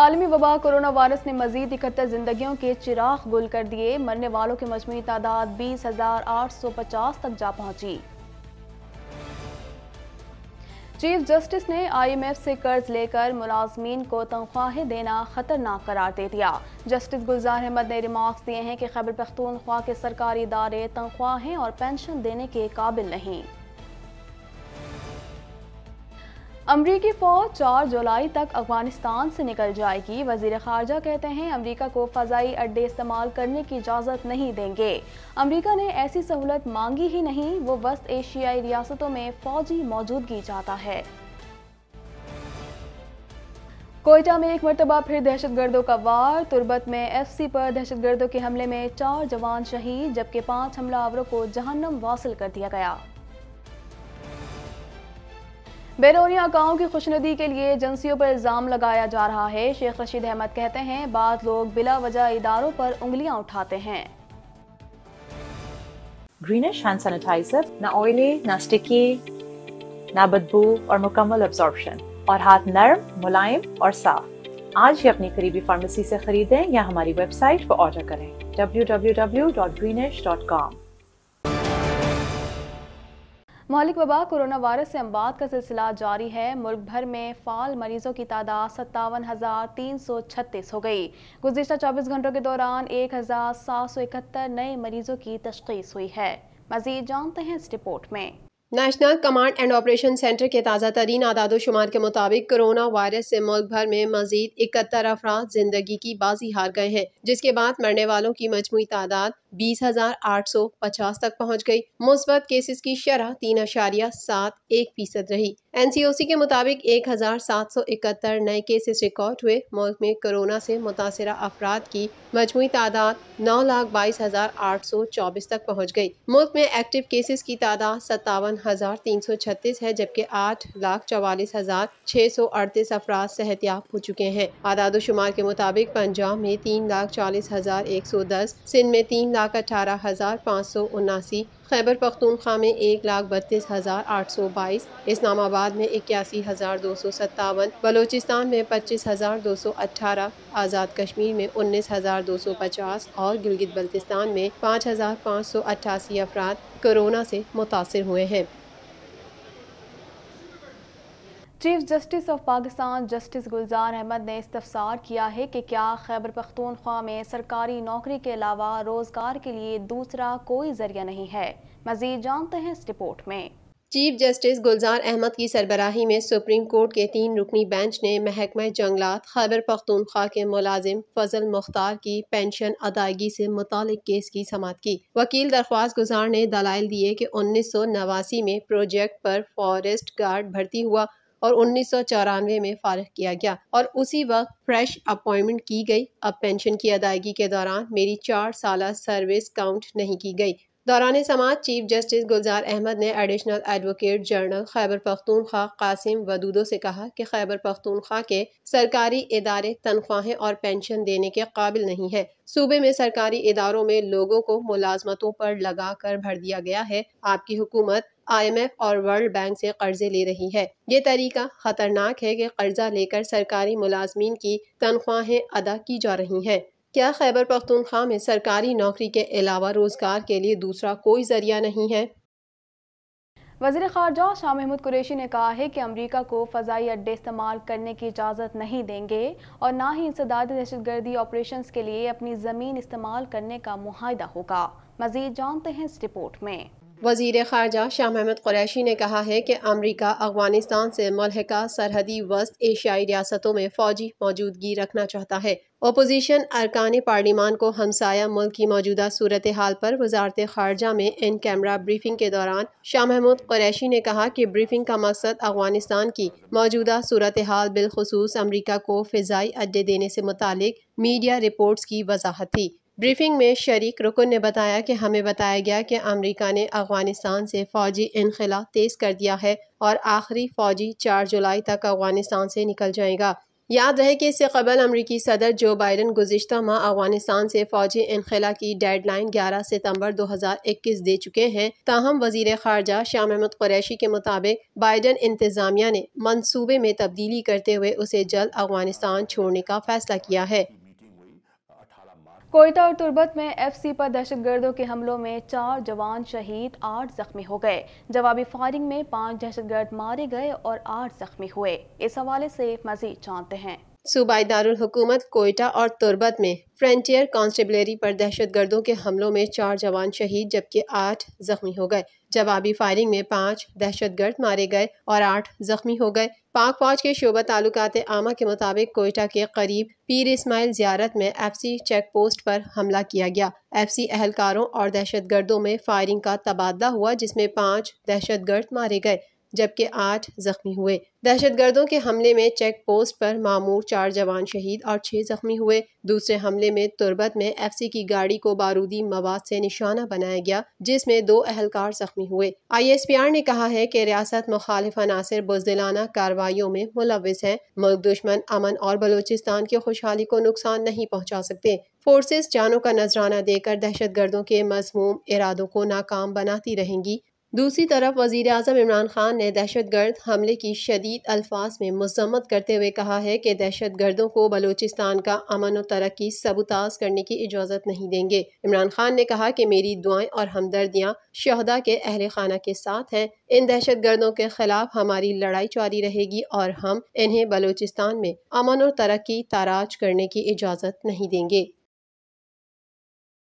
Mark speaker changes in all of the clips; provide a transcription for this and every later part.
Speaker 1: आलमी वबा corona virus ने मजीद इकहत्तर जिंदगियों के चिराग गुल कर दिए मरने वालों की मजमू तादाद बीस हजार आठ सौ पचास तक जा पहुंची चीफ जस्टिस ने आईएमएफ से कर्ज लेकर मुलाजमीन को तनख्वाहें देना खतरनाक करार दे दिया जस्टिस गुलजार अहमद ने रिमार्क्स दिए हैं कि खैबर पख्तूनख्वा के सरकारी इदारे तनख्वाहें और पेंशन देने के काबिल नहीं अमरीकी फ़ौज चार जुलाई तक अफगानिस्तान से निकल जाएगी वजीर खारजा कहते हैं अमरीका को फ़जाई अड्डे इस्तेमाल करने की इजाज़त नहीं देंगे अमरीका ने ऐसी सहूलत मांगी ही नहीं वो वस्त एशियाई रियासतों में फ़ौजी मौजूदगी चाहता है कोयटा में एक मरतबा फिर दहशत गर्दों का वार तुरबत में एफसी पर दहशत गर्दों के हमले में चार जवान शहीद जबकि पाँच हमलावरों को जहन्नम वासिल कर दिया गया बेरोनिया गांव की खुशनदी के लिए एजेंसियों पर इल्ज़ाम लगाया जा रहा है शेख रशीद अहमद कहते हैं बाद लोग बिला वजह इदारों पर उंगलियां उठाते हैं
Speaker 2: ग्रीनिश हैंड सैनिटाइजर ना ऑयली ना स्टिकी ना बदबू और मुकम्मल अब्जॉर्बशन और हाथ नरम मुलायम और साफ आज ही अपनी करीबी फार्मेसी से खरीदें या हमारी वेबसाइट पर ऑर्डर करें www.greenish.com
Speaker 1: मौलिक वबा कोरोना वायरस से अम्बाद का सिलसिला जारी है मुल्क भर में फाल मरीजों की तादाद सत्तावन हज़ार तीन सौ छत्तीस हो गई गुजशत चौबीस घंटों के दौरान एक हज़ार सात सौ इकहत्तर नए मरीजों की तशखीस हुई है मजीद जानते हैं इस रिपोर्ट में
Speaker 2: national command and operation centre के ताज़ा तरीन आदाद शुमार के मुताबिक कोरोना वायरस से मुल्क भर में मजीद इकहत्तर अफराद जिंदगी की बाजी हार गए हैं जिसके बाद मरने वालों की मजमू तादाद बीस हजार आठ सौ पचास तक पहुंच गई मुस्बत केसेस की शरह तीन अशारिया सात एक फीसद रही एनसीओसी के मुताबिक एक हजार सात सौ इकहत्तर नए केसेस रिकॉर्ड हुए मुल्क में कोरोना से मुतासर अफराद की मजमू तादाद नौ लाख बाईस हजार आठ सौ चौबीस तक पहुँच गई मुल्क में एक्टिव केसेस की तादाद सत्तावन हजार तीन सौ छत्तीस है जबकि आठ लाख चवालीस हजार छह सौ अड़तीस अफराद सेहतियाब हो चुके हैं आदाद शुमार के मुताबिक पंजाब में तीन लाख चालीस हजार एक सौ दस सिंध में तीन लाख लाख अठारह हज़ार पाँच सौ उनासी खैबर पख्तूनख्वा में एक लाख बत्तीस हज़ार आठ सौ बाईस इस्लामाबाद में इक्यासी हज़ार दो सौ सत्तावन बलोचिस्तान में पच्चीस हज़ार दो सौ अठारह आज़ाद कश्मीर में उन्नीस हज़ार दो सौ पचास और गिलगित बल्तिस्तान में पाँच हज़ार पाँच सौ अट्ठासी अफराद कोरोना से मुतासर हुए हैं
Speaker 1: chief justice of Pakistan justice Gulzar Ahmed ने इस्तफसार किया है कि क्या खैबर पख्तूनख्वा में सरकारी नौकरी के अलावा रोज़गार के लिए दूसरा कोई जरिया नहीं है मजीद जानते हैं इस रिपोर्ट में
Speaker 2: चीफ जस्टिस गुलजार अहमद की सरबराही में सुप्रीम कोर्ट के तीन रुकनी बेंच ने महकमा जंगलात खैबर पख्तूनख्वा के मुलाजिम फजल मुख्तार की पेंशन अदायगी से मुतल केस की समात की वकील दरख्वास्त गुजार ने दलाइल दिए कि उन्नीस सौ नवासी में प्रोजेक्ट पर फॉरेस्ट गार्ड भर्ती हुआ और उन्नीस में फारग किया गया और उसी वक्त फ्रेश अपॉइंटमेंट की गई अब पेंशन की अदायगी के दौरान मेरी चार साल सर्विस काउंट नहीं की गई दौरान समाज चीफ जस्टिस गुलजार अहमद ने additional advocate general Khyber Pakhtunkhwa Qasim वदूदो से कहा कि खैबर पख्तूनख्वा के सरकारी इदारे तनख्वाहें और पेंशन देने के काबिल नहीं है सूबे में सरकारी इदारों में लोगों को मुलाजमतों पर लगा कर भर दिया गया है आपकी हुकूमत आईएमएफ और वर्ल्ड बैंक से कर्जे ले रही है ये तरीका खतरनाक है कि कर्जा लेकर सरकारी मुलाजमीन की तनख्वाहें अदा की जा रही हैं क्या खैबर पख्तूनख्वा में सरकारी नौकरी के अलावा रोज़गार के लिए दूसरा कोई ज़रिया नहीं है
Speaker 1: वजीर खारजा शाह महमूद कुरैशी ने कहा है कि अमरीका को फ़जाई अड्डे इस्तेमाल करने की इजाज़त नहीं देंगे और ना ही इंसदाद दहशत गर्दी ऑपरेशन के लिए अपनी ज़मीन इस्तेमाल करने का माहदा होगा मज़ीद जानते हैं इस रिपोर्ट में
Speaker 2: वजीर खारजा शाह महमद कुरैशी ने कहा है कि अमरीका अफगानिस्तान से मलहका सरहदी वस्त एशियाई रियासतों में फ़ौजी मौजूदगी रखना चाहता है अपोजिशन अरकान पार्लिमान को हमसाया मुल्क की मौजूदा सूरत हाल पर वजारत खारजा में इन कैमरा ब्रीफिंग के दौरान शाह महमूद कुरैशी ने कहा कि ब्रीफिंग का मकसद अफगानिस्तान की मौजूदा सूरत हाल बिलखसूस अमरीका को फ़जाई अड्डे देने से मुतल मीडिया रिपोर्ट्स की वजाहत थी ब्रीफिंग में शरीक रुकन ने बताया कि हमें बताया गया कि अमेरिका ने अफगानिस्तान से फ़ौजी इनखला तेज़ कर दिया है और आखिरी फ़ौजी चार जुलाई तक अफगानिस्तान से निकल जाएगा याद रहे कि इससे कबल अमरीकी सदर जो बाइडन गुजशत माह अफगानिस्तान से फौजी इनखला की डेडलाइन 11 सितंबर 2021 दे चुके हैं ताहम वजीर खारजा शाह महमद क्रैशी के मुताबिक बाइडन इंतजामिया ने मनसूबे में तब्दीली करते हुए उसे जल्द अफगानिस्तान छोड़ने का फैसला किया है
Speaker 1: कोयटा और तुर्बत में एफसी पर दहशतगर्दों के हमलों में चार जवान शहीद आठ जख्मी हो गए जवाबी फायरिंग में पांच दहशतगर्द मारे गए और आठ जख्मी हुए इस हवाले से मजीद जानते हैं
Speaker 2: सूबाई दारकूमत कोयटा और तुरबत में फ्रंटियर कॉन्स्टेबलरी पर दहशतगर्दों के हमलों में चार जवान शहीद जबकि आठ जख्मी हो गए जवाबी फायरिंग में पाँच दहशतगर्द मारे गए और आठ जख्मी हो गए पाक फौज के शोबा ताल्लुकात आमा के मुताबिक कोयटा के करीब पीर इसमाइल जियारत में एफ सी चेक पोस्ट पर हमला किया गया एफ सी एहलकारों और दहशतगर्दों में फायरिंग का तबादला हुआ जिसमें पाँच दहशतगर्द मारे गए जबकि आठ जख्मी हुए दहशतगर्दों के हमले में चेक पोस्ट पर मामूर चार जवान शहीद और छह जख्मी हुए दूसरे हमले में तुरबत में एफसी की गाड़ी को बारूदी मवाद से निशाना बनाया गया जिसमें दो अहलकार जख्मी हुए आईएसपीआर ने कहा है कि रियासत मुखालिफ अनासर बुजदिलाना कार्रवाई में मुलविस है मुल्क दुश्मन अमन और बलोचिस्तान की खुशहाली को नुकसान नहीं पहुँचा सकते फोर्सेस जानों का नजराना देकर दहशत गर्दों के मजमूम इरादों को नाकाम बनाती रहेंगी दूसरी तरफ वजीर अजम इमरान खान ने दहशत गर्द हमले की शदीद अल्फाज में मजम्मत करते हुए कहा है कि दहशत गर्दों को बलोचिस्तान का अमन और तरक्की सबुताज करने की इजाज़त नहीं देंगे इमरान खान ने कहा कि मेरी दुआएं और हमदर्दियाँ शहदा के अहल खाना के साथ हैं इन दहशत गर्दों के खिलाफ हमारी लड़ाई जारी रहेगी और हम इन्हें बलोचिस्तान में अमन और तरक्की ताराज करने की इजाज़त नहीं देंगे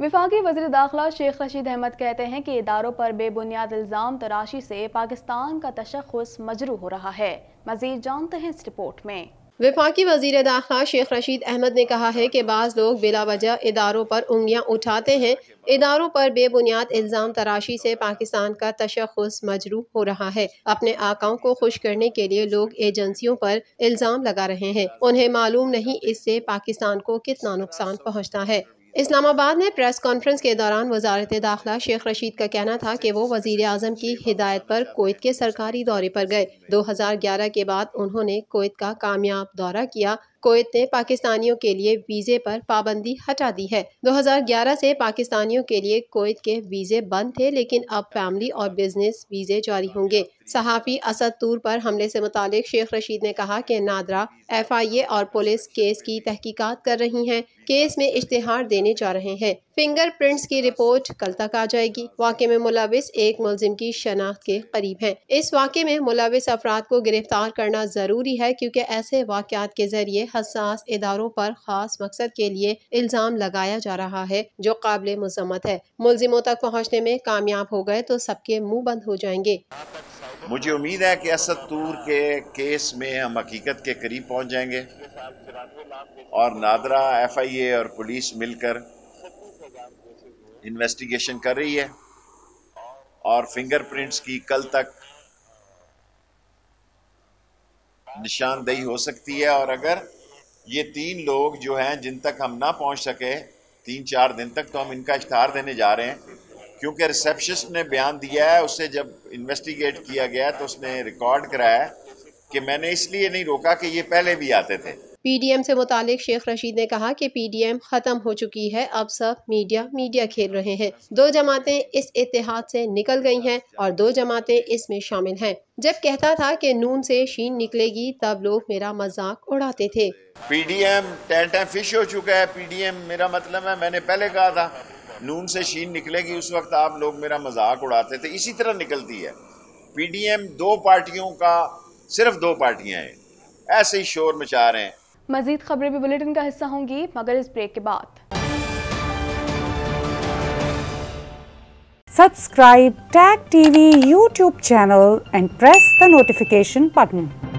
Speaker 1: विफाकी वजी दाखिला शेख रशीद अहमद कहते हैं कि इदारों पर बेबुनियाद इल्ज़ाम तराशी से पाकिस्तान का तशखस मजरू हो रहा है मजीद जानते हैं इस रिपोर्ट में
Speaker 2: विफाकी वजी दाखिला शेख रशीद अहमद ने कहा है कि बाज़ लोग बिला वजह इदारों पर उंगलियाँ उठाते हैं इदारों पर बेबुनियाद इल्ज़ाम तराशी से पाकिस्तान का तशखस मजरू हो रहा है अपने आकाओं को खुश करने के लिए लोग एजेंसियों पर इल्ज़ाम लगा रहे हैं उन्हें मालूम नहीं इससे पाकिस्तान को कितना नुकसान पहुँचता है इस्लामाबाद में प्रेस कॉन्फ्रेंस के दौरान वजारत दाखिला शेख रशीद का कहना था कि वो वजीर अजम की हिदायत पर कोयत के सरकारी दौरे पर गए 2011 के बाद उन्होंने कोत का कामयाब दौरा किया कोयत ने पाकिस्तानियों के लिए वीज़े पर पाबंदी हटा दी है 2011 से पाकिस्तानियों के लिए कोयत के वीज़े बंद थे लेकिन अब फैमिली और बिजनेस वीज़े जारी होंगे सहाफ़ी असद तूर पर हमले से मुतक शेख रशीद ने कहा कि नादरा एफ आई ए और पुलिस केस की तहकीकत कर रही हैं केस में इश्तहार देने जा रहे हैं फिंगर प्रिंट्स की रिपोर्ट कल तक आ जाएगी वाक़े में मुलविस एक मुलिम की शनाख्त के करीब है इस वाक़े में मुलविस अफराद को गिरफ्तार करना ज़रूरी है क्योंकि ऐसे वाक़ात के ज़रिए हसास इदारों पर ख़ास मकसद के लिए इल्ज़ाम लगाया जा रहा है जो काबिल मजम्मत है मुलजिमों तक पहुँचने में कामयाब हो गए तो सबके मुँह बंद हो जाएंगे
Speaker 3: मुझे उम्मीद है कि असद तूर के केस में हम हकीकत के करीब पहुंच जाएंगे और नादरा एफआईए और पुलिस मिलकर इन्वेस्टिगेशन कर रही है और फिंगरप्रिंट्स की कल तक निशानदेही हो सकती है और अगर ये तीन लोग जो हैं जिन तक हम ना पहुंच सके तीन चार दिन तक तो हम इनका इश्तहार देने जा रहे हैं क्योंकि रिसेप्शनिस्ट ने बयान दिया है उसे जब इन्वेस्टिगेट किया गया तो उसने रिकॉर्ड कराया कि मैंने इसलिए नहीं रोका कि ये पहले भी आते थे
Speaker 2: पीडीएम से मुतालिक शेख रशीद ने कहा कि पीडीएम ख़त्म हो चुकी है अब सब मीडिया मीडिया खेल रहे हैं दो जमातें इस इतिहाद से निकल गई हैं और दो जमातें इसमें शामिल हैं जब कहता था कि नून से शीन निकलेगी तब लोग मेरा मजाक उड़ाते थे
Speaker 3: पीडीएम एम फिश हो चुका है पीडीएम मेरा मतलब है मैंने पहले कहा था नून से शीन निकलेगी उस वक्त आप लोग मेरा मजाक उड़ाते थे इसी तरह निकलती है पीडीएम दो पार्टियों का सिर्फ दो पार्टियां हैं ऐसे ही शोर मचा रहे हैं
Speaker 1: मजीद खबरें भी बुलेटिन का हिस्सा होंगी मगर इस ब्रेक के बाद subscribe tag TV YouTube channel and press the notification button